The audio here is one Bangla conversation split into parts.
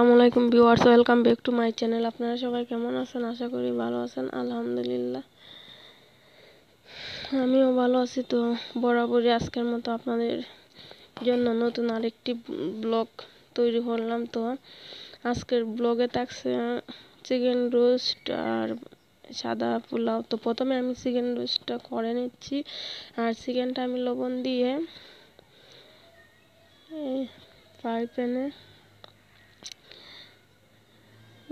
আসসালামু আলাইকুম viewers welcome back to my channel আপনারা সবাই কেমন আছেন আশা করি ভালো আছেন আলহামদুলিল্লাহ আমিও ভালো আছি তো বরাবরই আজকের মতো আপনাদের জন্য নতুন আরেকটি ব্লগ তৈরি করলাম তো আজকের ব্লগে থাকছে চিকেন রোস্ট আর সাদা পোলাও তো প্রথমে আমি চিকেন রোস্টটা করে নিচ্ছি আর চিকেনটা আমি লবণ দিয়ে ফ্রাই প্যানে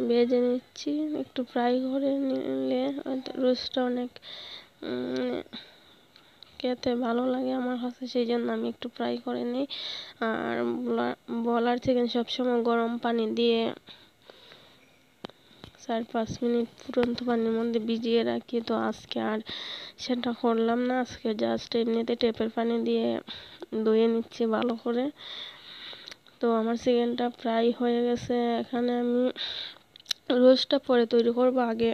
ভেজে নিচ্ছি একটু ফ্রাই করে নিলে রোস্টটা অনেক খেতে ভালো লাগে আমার কাছে সেই জন্য আমি একটু ফ্রাই করে নিই আর বলার চিকেন সবসময় গরম পানি দিয়ে চার পাঁচ মিনিট ফুটন্ত পানির মধ্যে ভিজিয়ে রাখি তো আজকে আর সেটা করলাম না আজকে জাস্ট এমনিতে টেপের পানি দিয়ে ধুয়ে নিচ্ছি ভালো করে তো আমার চিকেনটা ফ্রাই হয়ে গেছে এখানে আমি রোস্টটা পরে তৈরি করব আগে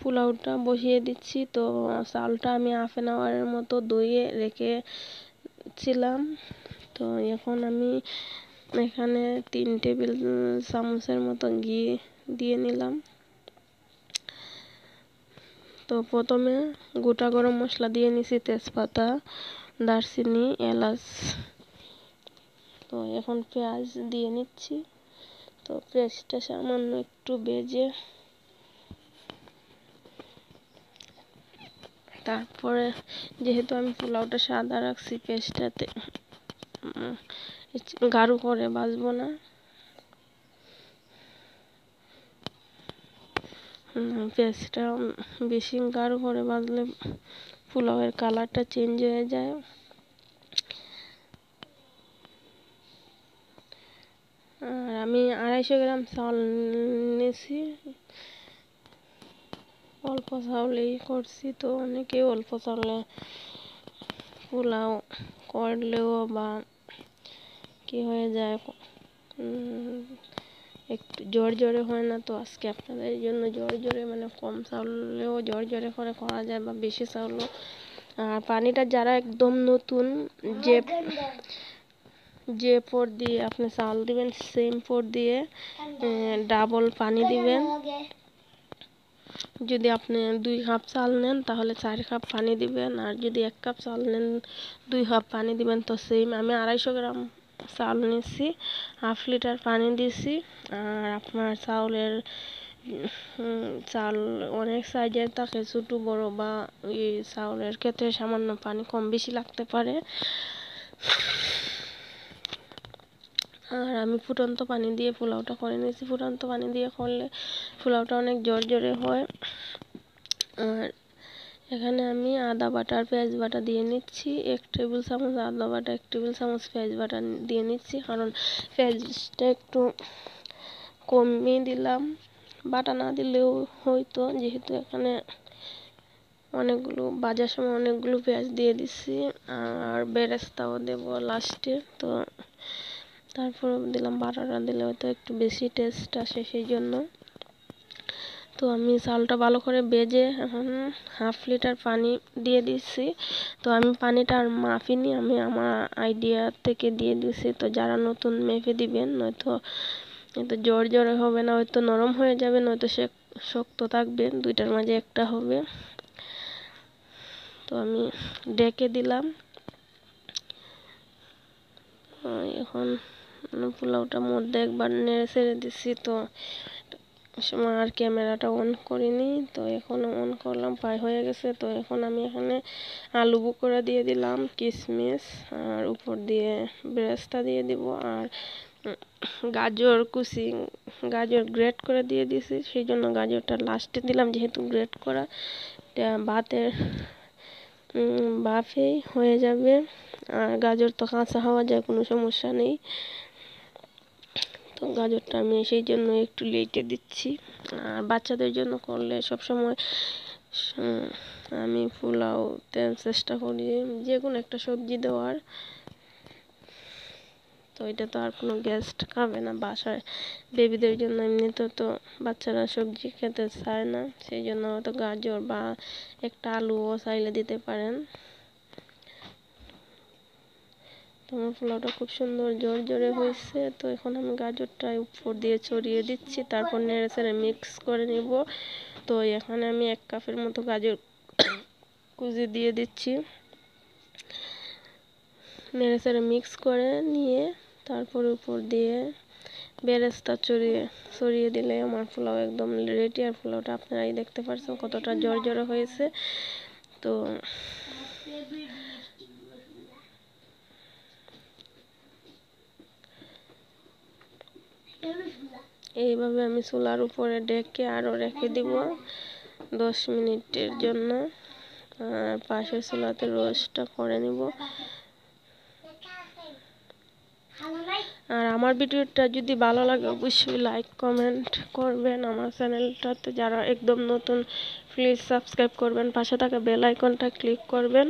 পোলাওটা বসিয়ে দিচ্ছি তো চালটা আমি হাফ অ্যান আওয়ারের মতো দইয়ে রেখেছিলাম তো এখন আমি এখানে তিন টেবিল চামচের মতো ঘি দিয়ে নিলাম তো প্রথমে গোটা গরম মশলা দিয়ে নিছি তেজপাতা দারচিনি এলাচ তো এখন পেঁয়াজ দিয়ে নিচ্ছি তো পেস্টটা সামান্য একটু বেজে তারপরে যেহেতু আমি পোলাওটা সাদা রাখছি পেস্টটাতে গাঢ় করে বাজবো না পেস্টটা বেশি গাঢ় করে বাজলে পোলাওয়ের কালারটা চেঞ্জ হয়ে যায় আর আমি আড়াইশো গ্রাম চাল নিয়েছি অল্প চাউলেই করছি তো অনেকে অল্প চাউলে পোলাও করলেও বা কি হয়ে যায় একটু জোর জোরে হয় না তো আজকে আপনাদের জন্য জোর জোরে মানে কম চাউলেও জোর জোরে করে করা যায় বা বেশি চাউলও আর পানিটা যারা একদম নতুন যে যে পোর দিয়ে আপনি চাল দিবেন সেম পোর দিয়ে ডাবল পানি দিবেন যদি আপনি দুই কাপ চাল নেন তাহলে চার কাপ পানি দিবেন আর যদি এক কাপ চাল নেন দুই কাপ পানি দিবেন তো সেম আমি আড়াইশো গ্রাম চাল নিয়েছি হাফ লিটার পানি দিয়েছি আর আপনার চাউলের চাল অনেক সাইজের থাকে ছোটো বড় বা চাউলের ক্ষেত্রে সামান্য পানি কম বেশি লাগতে পারে আর আমি ফুটন্ত পানি দিয়ে পোলাওটা করে নিয়েছি ফুটন্ত পানি দিয়ে করলে পোলাওটা অনেক জোরে হয় আর এখানে আমি আদা বাটা আর পেঁয়াজ বাটা দিয়ে নিচ্ছি এক টেবিল চামচ আদা বাটা এক টেবিল চামচ পেঁয়াজ বাটা দিয়ে নিচ্ছি কারণ পেঁয়াজটা একটু কমিয়ে দিলাম বাটা না দিলেও হয়তো যেহেতু এখানে অনেকগুলো বাজার সময় অনেকগুলো পেঁয়াজ দিয়ে দিছি আর বেরেস্তাও দেবো লাস্টে তো তারপর দিলাম বাটাটা দিলে হয়তো একটু বেশি টেস্ট আসে সেই জন্য তো আমি চালটা ভালো করে বেজে এখন হাফ লিটার পানি দিয়ে দিচ্ছি তো আমি পানিটা আর মাফিনি আমি আমার আইডিয়া থেকে দিয়ে দিচ্ছি তো যারা নতুন মেপে দিবেন নয়তো তো জোর জোরে হবে না হয়তো নরম হয়ে যাবে নয়তো সে শক্ত থাকবে দুইটার মাঝে একটা হবে তো আমি ডেকে দিলাম এখন মানে পোলাওটার মধ্যে একবার নেড়ে ছেড়ে দিছি তো সময় আর ক্যামেরাটা অন করিনি তো এখন অন করলাম প্রায় হয়ে গেছে তো এখন আমি এখানে আলু বুকরা দিয়ে দিলাম কিশমিশ আর উপর দিয়ে বেরেস্তা দিয়ে দিব আর গাজর কুচি গাজর গ্রেট করে দিয়ে দিয়েছি সেই জন্য গাজরটা লাস্টে দিলাম যেহেতু গ্রেট করা ভাতের বাফেই হয়ে যাবে আর গাজর তো কাঁচা হওয়া যায় কোনো সমস্যা নেই তো গাজরটা আমি সেই জন্য একটু লেটে দিচ্ছি আর বাচ্চাদের জন্য করলে সব সময় আমি পোলাও চেষ্টা করি যে কোনো একটা সবজি দেওয়ার তো এটা তো আর কোনো গেস্ট খাবে না বাসায় বেবিদের জন্য এমনিতে তো বাচ্চারা সবজি খেতে চায় না সেই জন্য হয়তো গাজর বা একটা আলুও চাইলে দিতে পারেন তো আমার পোলাওটা খুব সুন্দর জোর জোরে হয়েছে তো এখন আমি গাজরটা উপর দিয়ে ছড়িয়ে দিচ্ছি তারপর নেড়ে চেড়ে মিক্স করে নিব তো এখানে আমি এক কাপের মতো গাজর কুচি দিয়ে দিচ্ছি নেড়ে চেড়ে মিক্স করে নিয়ে তারপর উপর দিয়ে বেরেস্তা চড়িয়ে ছড়িয়ে দিলে আমার পোলাও একদম রেডি আর পোলাওটা আপনারাই দেখতে পারছেন কতটা জোর জোরে হয়েছে তো এইভাবে আমি চুলার উপরে ডেকে আরও রেখে দিব দশ মিনিটের জন্য আর পাশের চুলাতে রোস্টটা করে নিব আর আমার ভিডিওটা যদি ভালো লাগে অবশ্যই লাইক কমেন্ট করবেন আমার চ্যানেলটাতে যারা একদম নতুন প্লিজ সাবস্ক্রাইব করবেন পাশে থাকা বেল আইকনটা ক্লিক করবেন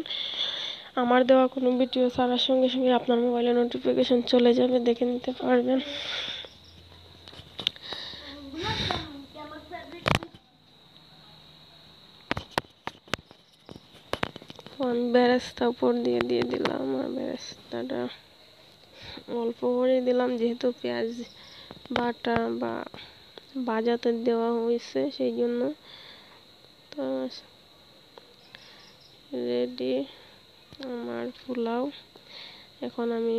আমার দেওয়া কোনো ভিডিও ছাড়ার সঙ্গে সঙ্গে আপনার মোবাইলে নোটিফিকেশন চলে যাবে দেখে নিতে পারবেন বেরেস্তা উপর দিয়ে দিয়ে দিলাম আর বেরেস্তাটা অল্প করে দিলাম যেহেতু পেঁয়াজ বাটা বা বাজাতে দেওয়া হয়েছে সেই জন্য তো রেডি আমার পোলাও এখন আমি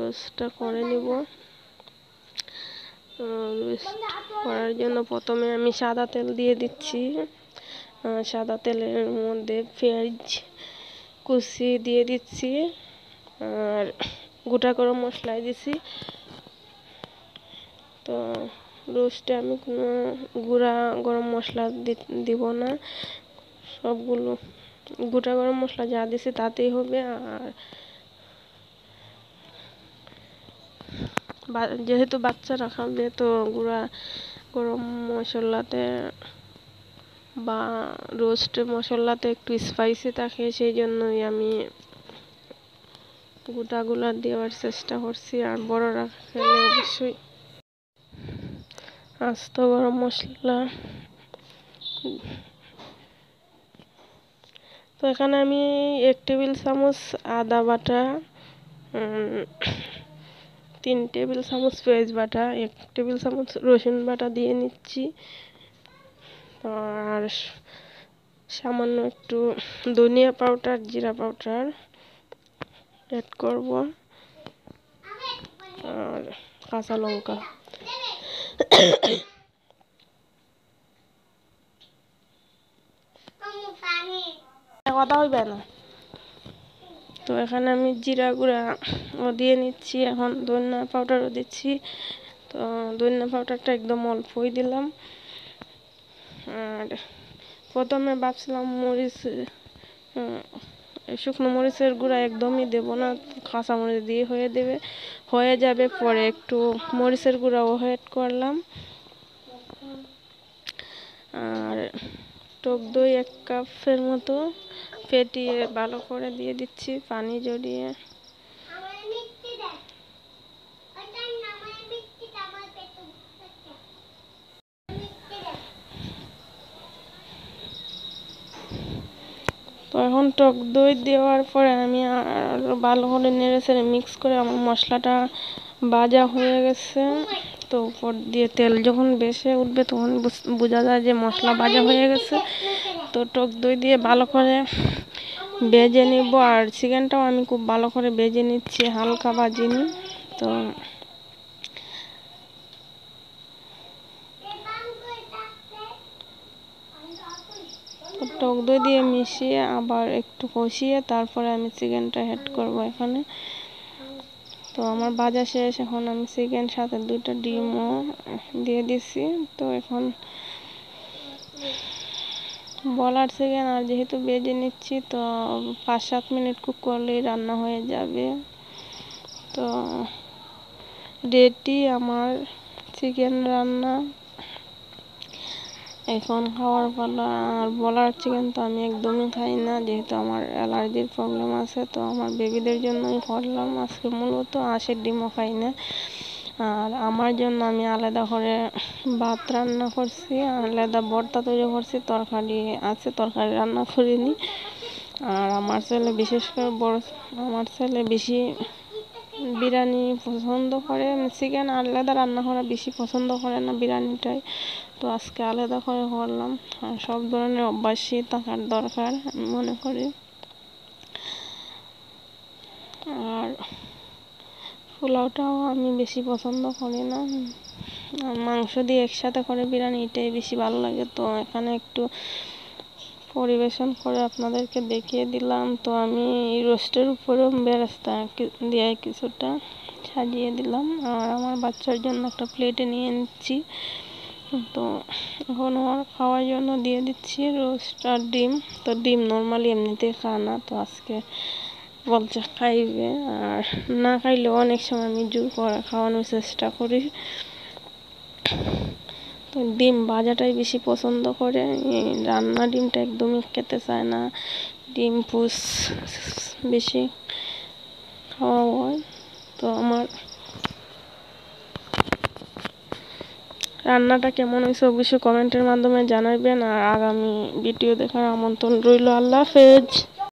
রোস্টটা করে নিব রোস্ট করার জন্য প্রথমে আমি সাদা তেল দিয়ে দিচ্ছি সাদা তেলের মধ্যে পেঁয়াজ কুচি দিয়ে দিচ্ছি আর গোটা গরম মশলায় দিছি তো রোস্টে আমি কোনো গুঁড়া গরম মশলা দিব না সবগুলো গোটা গরম মশলা যা দিছি তাতেই হবে আর যেহেতু বাচ্চারা খাবে তো গুঁড়া গরম মশলাতে বা রোস্ট মশলা তো একটু স্পাইসি থাকে সেই জন্যই আমি গোটাগুলা দেওয়ার চেষ্টা করছি আর বড় খেলে অবশ্যই আস্ত গরম মশলা তো এখানে আমি এক টেবিল চামচ আদা বাটা তিন টেবিল চামচ পেঁয়াজ বাটা এক টেবিল চামচ রসুন বাটা দিয়ে নিচ্ছি আর সামান্য একটু ধনিয়া পাউডার জিরা পাউডার অ্যাড করব আর কাঁচা লঙ্কা কথা হইবে না তো এখানে আমি জিরা গুঁড়া দিয়ে নিচ্ছি এখন ধনিয়া পাউডারও দিচ্ছি তো ধনিয়া পাউডারটা একদম অল্পই দিলাম আর প্রথমে ভাবছিলাম মরিচ শুকনো মরিচের গুঁড়া একদমই দেবো না কাঁচা মরিচ দিয়ে হয়ে দেবে হয়ে যাবে পরে একটু মরিচের গুঁড়া ওহেড করলাম আর টক দই এক কাপের মতো ফেটিয়ে ভালো করে দিয়ে দিচ্ছি পানি জড়িয়ে টক দই দেওয়ার পরে আমি আর ভালো করে নেড়ে সেড়ে মিক্স করে আমার মশলাটা বাজা হয়ে গেছে তো উপর দিয়ে তেল যখন বেশে উঠবে তখন বোঝা যায় যে মশলা বাজা হয়ে গেছে তো টক দই দিয়ে ভালো করে বেজে নিব আর চিকেনটাও আমি খুব ভালো করে বেজে নিচ্ছি হালকা বাজিনি তো টক দই দিয়ে মিশিয়ে আবার একটু কষিয়ে তারপরে আমি চিকেনটা হেড করব এখানে তো আমার ভাজা শেষ এখন আমি চিকেন সাথে দুটো ডিমও দিয়ে দিছি তো এখন বলার চিকেন আর যেহেতু বেজে নিচ্ছি তো পাঁচ সাত মিনিট কুক করলেই রান্না হয়ে যাবে তো রেডি আমার চিকেন রান্না এখন খাওয়ার পালা আর বলার চিকেন তো আমি একদমই খাই না যেহেতু আমার অ্যালার্জির প্রবলেম আছে তো আমার বেবিদের জন্যই করলাম আজকে মূলত আঁশের ডিমও খাই না আর আমার জন্য আমি আলাদা করে ভাত রান্না করছি আলাদা ভর্তা তৈরি করছি তরকারি আছে তরকারি রান্না করিনি আর আমার ছেলে বিশেষ করে বড় আমার ছেলে বেশি বিরিয়ানি পছন্দ করে চিকেন আলাদা রান্না করা বেশি পছন্দ করে না বিরিয়ানিটাই তো আজকে আলাদা করে করলাম সব ধরনের অভ্যাসই থাকার দরকার আমি মনে করি আর পোলাওটাও আমি বেশি পছন্দ করি না আর মাংস দিয়ে একসাথে করে বিরিয়ানি এটাই বেশি ভালো লাগে তো এখানে একটু পরিবেশন করে আপনাদেরকে দেখিয়ে দিলাম তো আমি এই রোস্টের উপরেও বেরেস্তা দিয়ে কিছুটা সাজিয়ে দিলাম আর আমার বাচ্চার জন্য একটা প্লেটে নিয়ে নিচ্ছি তো এখন আমার খাওয়ার জন্য দিয়ে দিচ্ছি রোস্ট আর ডিম তো ডিম নর্মালি এমনিতেই খায় না তো আজকে বলছে খাইবে আর না খাইলেও অনেক সময় আমি জোর করে খাওয়ানোর চেষ্টা করি তো ডিম ভাজাটাই বেশি পছন্দ করে রান্না ডিমটা একদমই খেতে চায় না ডিম পুষ বেশি খাওয়া হয় তো আমার রান্নাটা কেমন হয়েছে অবশ্যই কমেন্টের মাধ্যমে জানাবেন আর আগামী ভিডিও দেখার আমন্ত্রণ রইল আল্লাহ হাফেজ